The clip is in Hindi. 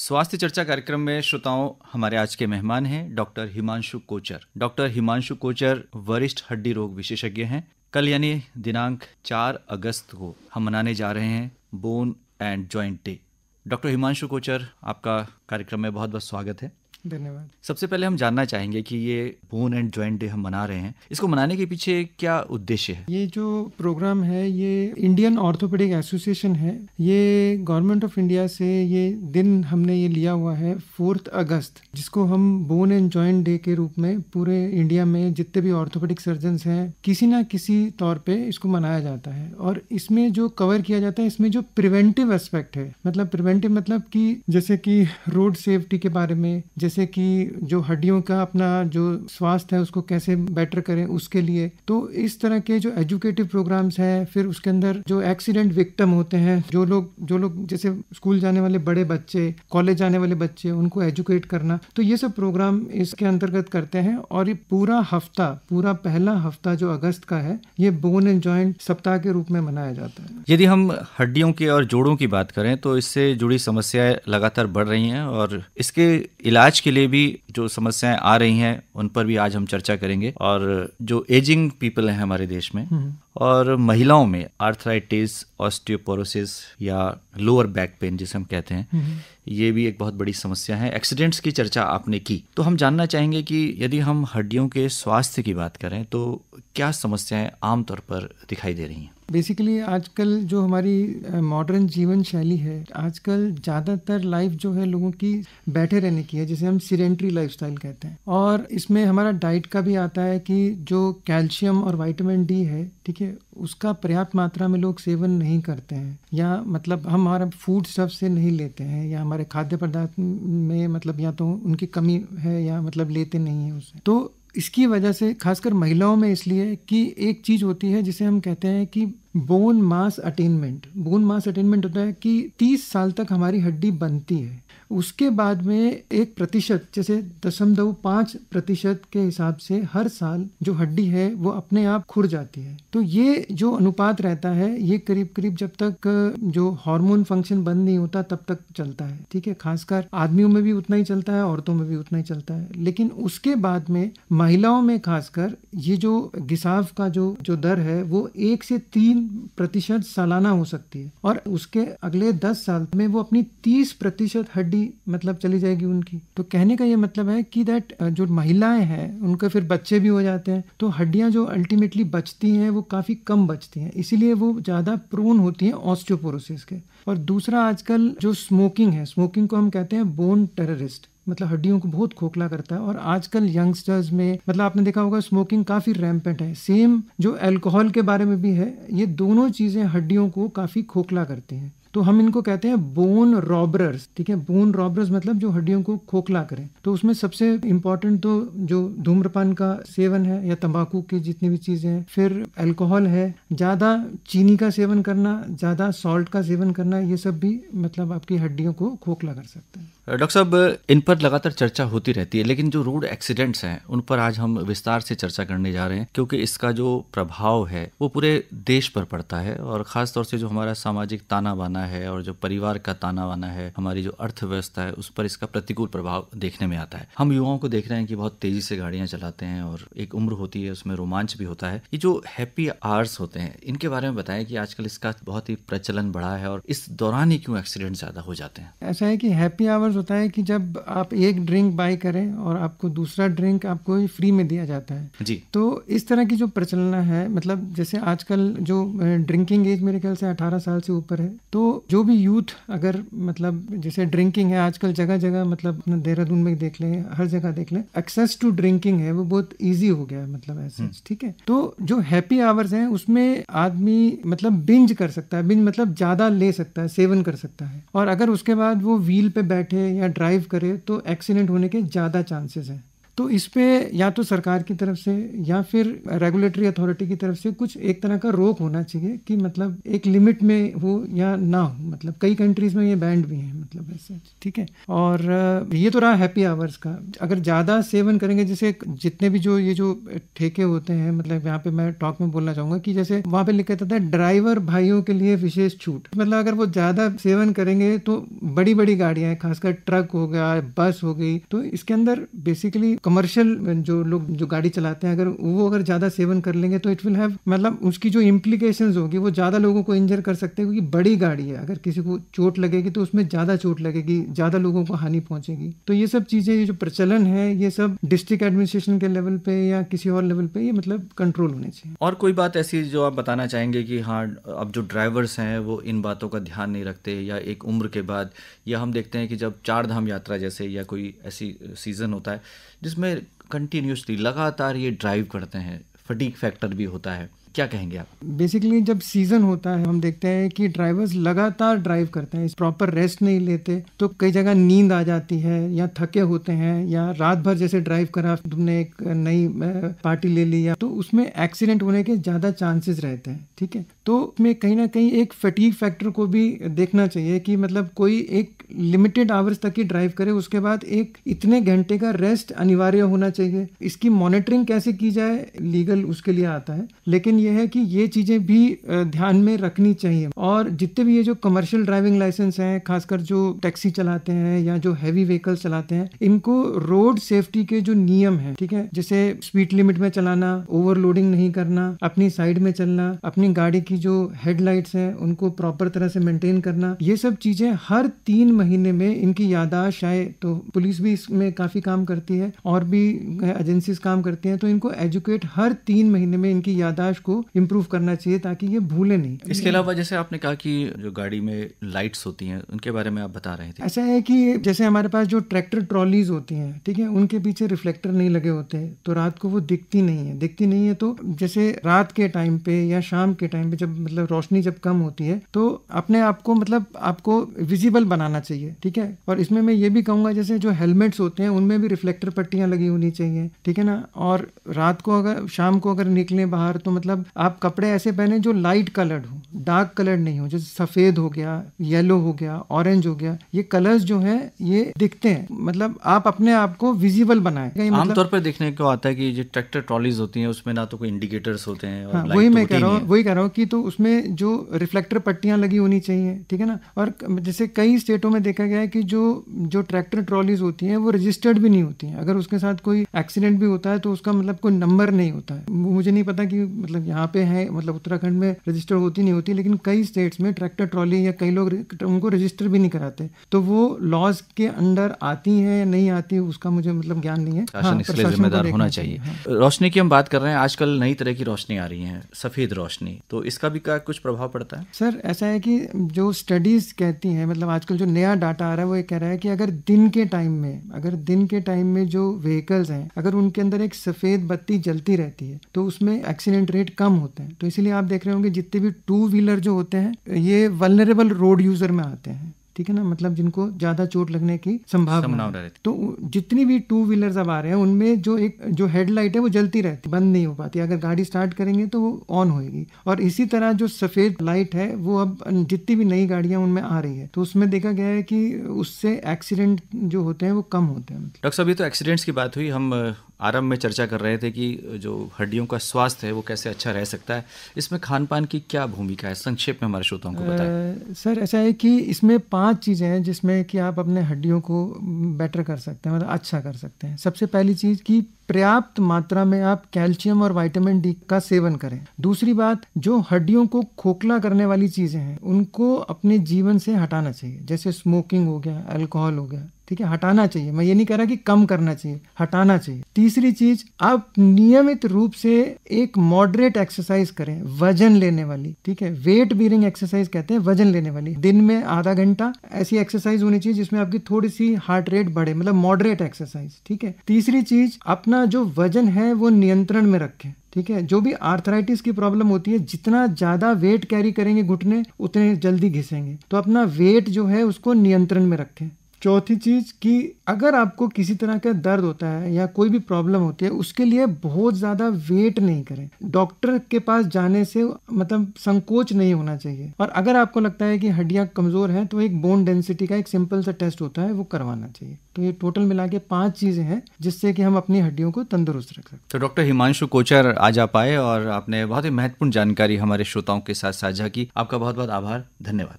स्वास्थ्य चर्चा कार्यक्रम में श्रोताओं हमारे आज के मेहमान हैं डॉक्टर हिमांशु कोचर डॉक्टर हिमांशु कोचर वरिष्ठ हड्डी रोग विशेषज्ञ हैं कल यानी दिनांक 4 अगस्त को हम मनाने जा रहे हैं bone and joint day doctor Himanshu Kochar आपका कार्यक्रम में बहुत बहुत स्वागत है धन्यवाद सबसे पहले हम जानना चाहेंगे कि ये बोन एंड ज्वाइंट डे हम मना रहे हैं इसको मनाने के पीछे क्या उद्देश्य है ये जो प्रोग्राम है ये इंडियन ऑर्थोपेडिक एसोसिएशन है ये गवर्नमेंट ऑफ इंडिया से ये दिन हमने ये लिया हुआ है फोर्थ अगस्त जिसको हम बोन एंड ज्वाइंट डे के रूप में पूरे इंडिया में जितने भी ऑर्थोपेडिक सर्जन है किसी ना किसी तौर पर इसको मनाया जाता है और इसमें जो कवर किया जाता है इसमें जो प्रिवेंटिव एस्पेक्ट है मतलब प्रिवेंटिव मतलब कि जैसे कि रोड सेफ्टी के बारे में जैसे जैसे कि जो हड्डियों का अपना जो स्वास्थ्य है उसको कैसे बेटर करें उसके लिए तो इस तरह के जो एजुकेटिव प्रोग्राम्स हैं फिर उसके अंदर जो एक्सीडेंट विक्टम होते हैं जो लोग जो लोग जैसे स्कूल जाने वाले बड़े बच्चे कॉलेज जाने वाले बच्चे उनको एजुकेट करना तो ये सब प्रोग्राम इसके अंतर्गत करते हैं और ये पूरा हफ्ता पूरा पहला हफ्ता जो अगस्त का है ये बोन एंड ज्वाइंट सप्ताह के रूप में मनाया जाता है यदि हम हड्डियों के और जोड़ों की बात करें तो इससे जुड़ी समस्याएं लगातार बढ़ रही हैं और इसके इलाज के लिए भी जो समस्याएं आ रही हैं उन पर भी आज हम चर्चा करेंगे और जो एजिंग पीपल हैं हमारे देश में हम्म। और महिलाओं में आर्थराइटिस ऑस्टियोपोरोसिस या लोअर बैक पेन जिसे हम कहते हैं हम्म। ये भी एक बहुत बड़ी समस्या है एक्सीडेंट्स की चर्चा आपने की तो हम जानना चाहेंगे कि यदि हम हड्डियों के स्वास्थ्य की बात करें तो क्या समस्याएं आमतौर पर दिखाई दे रही हैं बेसिकली आजकल जो हमारी मॉडर्न जीवन शैली है आजकल ज़्यादातर लाइफ जो है लोगों की बैठे रहने की है जिसे हम सीरेंट्री लाइफ कहते हैं और इसमें हमारा डाइट का भी आता है कि जो कैल्शियम और वाइटामिन डी है ठीक है उसका पर्याप्त मात्रा में लोग सेवन नहीं करते हैं या मतलब हम हमारा फूड स्टफ से नहीं लेते हैं या हमारे खाद्य पदार्थ में मतलब या तो उनकी कमी है या मतलब लेते नहीं है उसे तो इसकी वजह से खासकर महिलाओं में इसलिए कि एक चीज़ होती है जिसे हम कहते हैं कि bone mass attainment bone mass attainment होता है कि 30 साल तक हमारी हड्डी बनती है उसके बाद में एक प्रतिशत जैसे दशमलव पाँच प्रतिशत के हिसाब से हर साल जो हड्डी है वो अपने आप खुर जाती है तो ये जो अनुपात रहता है ये करीब करीब जब तक जो हार्मोन फंक्शन बंद नहीं होता तब तक चलता है ठीक है खासकर आदमियों में भी उतना ही चलता है औरतों में भी उतना ही चलता है लेकिन उसके बाद में महिलाओं में खासकर ये जो घिसाव का जो जो दर है वो एक से तीन प्रतिशत सालाना हो सकती है और उसके अगले दस साल में वो अपनी तीस प्रतिशत हड्डी मतलब चली जाएगी उनकी तो कहने का ये मतलब है कि दैट जो महिलाएं हैं उनके फिर बच्चे भी हो जाते हैं तो हड्डियां जो अल्टीमेटली बचती हैं वो काफ़ी कम बचती हैं इसीलिए वो ज़्यादा प्रोन होती हैं ऑस्टियोपोरोसिस के और दूसरा आजकल जो स्मोकिंग है स्मोकिंग को हम कहते हैं बोन टेररिस्ट मतलब हड्डियों को बहुत खोखला करता है और आजकल यंगस्टर्स में मतलब आपने देखा होगा स्मोकिंग काफ़ी रैम्पेंट है सेम जो अल्कोहल के बारे में भी है ये दोनों चीज़ें हड्डियों को काफ़ी खोखला करती हैं तो हम इनको कहते हैं बोन रॉबरर्स ठीक है बोन रॉबरर्स मतलब जो हड्डियों को खोखला करें तो उसमें सबसे इम्पोर्टेंट तो जो धूम्रपान का सेवन है या तंबाकू की जितनी भी चीज़ें हैं फिर अल्कोहल है ज़्यादा चीनी का सेवन करना ज़्यादा सॉल्ट का सेवन करना ये सब भी मतलब आपकी हड्डियों को खोखला कर सकते हैं डॉक्टर साहब इन पर लगातार चर्चा होती रहती है लेकिन जो रोड एक्सीडेंट्स हैं उन पर आज हम विस्तार से चर्चा करने जा रहे हैं क्योंकि इसका जो प्रभाव है वो पूरे देश पर पड़ता है और ख़ास तौर से जो हमारा सामाजिक ताना बाना है और जो परिवार का ताना बाना है हमारी जो अर्थव्यवस्था है उस पर इसका प्रतिकूल प्रभाव देखने में आता है हम युवाओं को देख रहे हैं कि बहुत तेज़ी से गाड़ियाँ चलाते हैं और एक उम्र होती है उसमें रोमांच भी होता है ये जो हैप्पी आवर्स होते हैं इनके बारे में बताएं कि आजकल इसका बहुत ही प्रचलन बढ़ा है और इस दौरान ही क्यों एक्सीडेंट ज़्यादा हो जाते हैं ऐसा है कि हैप्पी आवर्स डिफरेंस होता है कि जब आप एक ड्रिंक बाई करें और आपको दूसरा ड्रिंक आपको फ्री में दिया जाता है जी तो इस तरह की जो प्रचलना है मतलब जैसे आजकल जो ड्रिंकिंग एज मेरे ख्याल से अठारह साल से ऊपर है तो जो भी यूथ अगर मतलब जैसे ड्रिंकिंग है आजकल जगह जगह मतलब अपना देहरादून में देख लें हर जगह देख लें एक्सेस टू ड्रिंकिंग है वो बहुत ईजी हो गया है मतलब ऐसे हम्म। ठीक है तो जो हैप्पी आवर्स है उसमें आदमी मतलब बिंज कर सकता है बिंज मतलब ज़्यादा ले सकता है सेवन कर सकता है और अगर उसके बाद वो व्हील पे बैठे करे या ड्राइव करे तो एक्सीडेंट होने के ज़्यादा चांसेस हैं तो इस पर या तो सरकार की तरफ से या फिर रेगुलेटरी अथॉरिटी की तरफ से कुछ एक तरह का रोक होना चाहिए कि मतलब एक लिमिट में हो या ना हो मतलब कई कंट्रीज में ये बैंड भी हैं मतलब ऐसे ठीक है और ये तो रहा हैप्पी आवर्स का अगर ज़्यादा सेवन करेंगे जैसे जितने भी जो ये जो ठेके होते हैं मतलब यहाँ पे मैं टॉक में बोलना चाहूँगा कि जैसे वहाँ पे लिखा जाता है ड्राइवर भाइयों के लिए विशेष छूट मतलब अगर वो ज़्यादा सेवन करेंगे तो बड़ी बड़ी गाड़ियां हैं खासकर ट्रक हो गया बस हो गई तो इसके अंदर बेसिकली कमर्शियल uh, जो लोग जो गाड़ी चलाते हैं अगर वो अगर ज़्यादा सेवन कर लेंगे तो इट विल हैव मतलब उसकी जो इम्प्लीकेशन होगी वो ज़्यादा लोगों को इंजर कर सकते हैं क्योंकि बड़ी गाड़ी है अगर किसी को चोट लगेगी तो उसमें ज़्यादा चोट लगेगी ज़्यादा लोगों को हानि पहुंचेगी तो ये सब चीज़ें जो प्रचलन है ये सब डिस्ट्रिक्ट एडमिनिस्ट्रेशन के लेवल पे या किसी और लेवल पे ये मतलब कंट्रोल होने चाहिए और कोई बात ऐसी जो आप बताना चाहेंगे कि हाँ अब जो ड्राइवर्स हैं वो इन बातों का ध्यान नहीं रखते या एक उम्र के बाद या हम देखते हैं कि जब चार धाम यात्रा जैसे या कोई ऐसी सीज़न होता है जिसमें कंटिन्यूसली लगातार ये ड्राइव करते हैं फटीक फैक्टर भी होता है क्या कहेंगे आप बेसिकली जब सीजन होता है हम देखते हैं कि ड्राइवर्स लगातार ड्राइव करते हैं प्रॉपर रेस्ट नहीं लेते तो कई जगह नींद आ जाती है या थके होते हैं या रात भर जैसे ड्राइव करा तुमने एक नई पार्टी ले ली या तो उसमें एक्सीडेंट होने के ज़्यादा चांसेस रहते हैं ठीक है तो उसमें कहीं ना कहीं एक फटीक फैक्टर को भी देखना चाहिए कि मतलब कोई एक लिमिटेड आवर्स तक ही ड्राइव करे उसके बाद एक इतने घंटे का रेस्ट अनिवार्य होना चाहिए इसकी मॉनिटरिंग कैसे की जाए लीगल उसके लिए आता है लेकिन ये है कि ये चीज़ें भी ध्यान में रखनी चाहिए और जितने भी ये जो कमर्शियल ड्राइविंग लाइसेंस हैं खासकर जो टैक्सी चलाते हैं या जो हैवी व्हीकल चलाते हैं इनको रोड सेफ्टी के जो नियम है ठीक है जैसे स्पीड लिमिट में चलाना ओवरलोडिंग नहीं करना अपनी साइड में चलना अपनी गाड़ी की जो हेडलाइट्स हैं उनको प्रॉपर तरह से मेंटेन करना ये सब चीज़ें हर तीन महीने में इनकी यादाश्त आए तो पुलिस भी इसमें काफ़ी काम करती है और भी एजेंसीज काम करती हैं तो इनको एजुकेट हर तीन महीने में इनकी यादाश्त को को इम्प्रूव करना चाहिए ताकि ये भूले नहीं इसके अलावा जैसे आपने कहा कि जो गाड़ी में लाइट्स होती हैं उनके बारे में आप बता रहे थे ऐसा है कि जैसे हमारे पास जो ट्रैक्टर ट्रॉलीज होती हैं ठीक है उनके पीछे रिफ्लेक्टर नहीं लगे होते तो रात को वो दिखती नहीं है दिखती नहीं है तो जैसे रात के टाइम पे या शाम के टाइम पे जब मतलब रोशनी जब कम होती है तो अपने आप को मतलब आपको विजिबल बनाना चाहिए ठीक है और इसमें मैं ये भी कहूंगा जैसे जो हेलमेट्स होते हैं उनमें भी रिफ्लेक्टर पट्टियां लगी होनी चाहिए ठीक है ना और रात को अगर शाम को अगर निकले बाहर तो मतलब आप कपड़े ऐसे पहने जो लाइट कलर्ड हो डार्क कलर नहीं हो जैसे सफ़ेद हो गया येलो हो गया ऑरेंज हो गया ये कलर्स जो है ये दिखते हैं मतलब आप अपने आप को विजिबल बनाए मतलब... पर देखने को आता है कि जो ट्रैक्टर ट्रॉलीज होती हैं उसमें ना तो कोई इंडिकेटर्स होते हैं हाँ, वही तो मैं कह रहा हूँ वही कह रहा हूँ कि तो उसमें जो रिफ्लेक्टर पट्टियाँ लगी होनी चाहिए ठीक है ना और जैसे कई स्टेटों में देखा गया है कि जो जो ट्रैक्टर ट्रॉलीज होती हैं वो रजिस्टर्ड भी नहीं होती हैं अगर उसके साथ कोई एक्सीडेंट भी होता है तो उसका मतलब कोई नंबर नहीं होता है मुझे नहीं पता कि मतलब यहाँ पे है मतलब उत्तराखंड में रजिस्टर्ड होती नहीं होती होती है लेकिन कई स्टेट्स में ट्रैक्टर ट्रॉली या कई लोग उनको रजिस्टर भी नहीं कराते तो वो लॉज के अंडर आती है या नहीं आती उसका मुझे मतलब ज्ञान नहीं है हाँ, इसलिए जिम्मेदार होना चाहिए हाँ। रोशनी की हम बात कर रहे हैं आजकल नई तरह की रोशनी आ रही है सफ़ेद रोशनी तो इसका भी क्या कुछ प्रभाव पड़ता है सर ऐसा है की जो स्टडीज़ कहती है मतलब आजकल जो नया डाटा आ रहा है वो ये कह रहा है की अगर दिन के टाइम में अगर दिन के टाइम में जो व्हीकल्स हैं अगर उनके अंदर एक सफ़ेद बत्ती जलती रहती है तो उसमें एक्सीडेंट रेट कम होते हैं तो इसीलिए आप देख रहे होंगे जितने भी टू व्हीलर जो होते हैं ये वलनरेबल रोड यूजर में आते हैं ठीक है ना मतलब जिनको ज्यादा चोट लगने की संभावना रहती तो जितनी भी टू व्हीलर अब आ रहे हैं उनमें जो एक जो हेडलाइट है वो जलती रहती बंद नहीं हो पाती अगर गाड़ी स्टार्ट करेंगे तो वो ऑन होएगी और इसी तरह जो सफेद लाइट है वो अब जितनी भी नई गाड़ियां उनमें आ रही है तो उसमें देखा गया है कि उससे एक्सीडेंट जो होते हैं वो कम होते हैं डॉक्टर साहब ये तो एक्सीडेंट्स की बात हुई हम आरंभ में चर्चा कर रहे थे कि जो हड्डियों का स्वास्थ्य है वो कैसे अच्छा रह सकता है इसमें खान पान की क्या भूमिका है संक्षेप में हमारे श्रोताओं को बताएं सर ऐसा है कि इसमें पांच चीज़ें हैं जिसमें कि आप अपने हड्डियों को बेटर कर सकते हैं मतलब अच्छा कर सकते हैं सबसे पहली चीज़ कि पर्याप्त मात्रा में आप कैल्शियम और विटामिन डी का सेवन करें दूसरी बात जो हड्डियों को खोखला करने वाली चीज़ें हैं उनको अपने जीवन से हटाना चाहिए जैसे स्मोकिंग हो गया अल्कोहल हो गया ठीक है हटाना चाहिए मैं ये नहीं कह रहा कि कम करना चाहिए हटाना चाहिए तीसरी चीज आप नियमित रूप से एक मॉडरेट एक्सरसाइज करें वजन लेने वाली ठीक है वेट बीरिंग एक्सरसाइज कहते हैं वजन लेने वाली दिन में आधा घंटा ऐसी एक्सरसाइज होनी चाहिए जिसमें आपकी थोड़ी सी हार्ट रेट बढ़े मतलब मॉडरेट एक्सरसाइज ठीक है तीसरी चीज अपना जो वजन है वो नियंत्रण में रखें ठीक है जो भी आर्थराइटिस की प्रॉब्लम होती है जितना ज़्यादा वेट कैरी करेंगे घुटने उतने जल्दी घिसेंगे तो अपना वेट जो है उसको नियंत्रण में रखें चौथी चीज़ कि अगर आपको किसी तरह का दर्द होता है या कोई भी प्रॉब्लम होती है उसके लिए बहुत ज़्यादा वेट नहीं करें डॉक्टर के पास जाने से मतलब संकोच नहीं होना चाहिए और अगर आपको लगता है कि हड्डियाँ कमज़ोर हैं तो एक बोन डेंसिटी का एक सिंपल सा टेस्ट होता है वो करवाना चाहिए तो ये टोटल मिला के पाँच चीज़ें हैं जिससे कि हम अपनी हड्डियों को तंदुरुस्त रख सकते तो डॉक्टर हिमांशु कोचर आज आ पाए और आपने बहुत ही महत्वपूर्ण जानकारी हमारे श्रोताओं के साथ साझा की आपका बहुत बहुत आभार धन्यवाद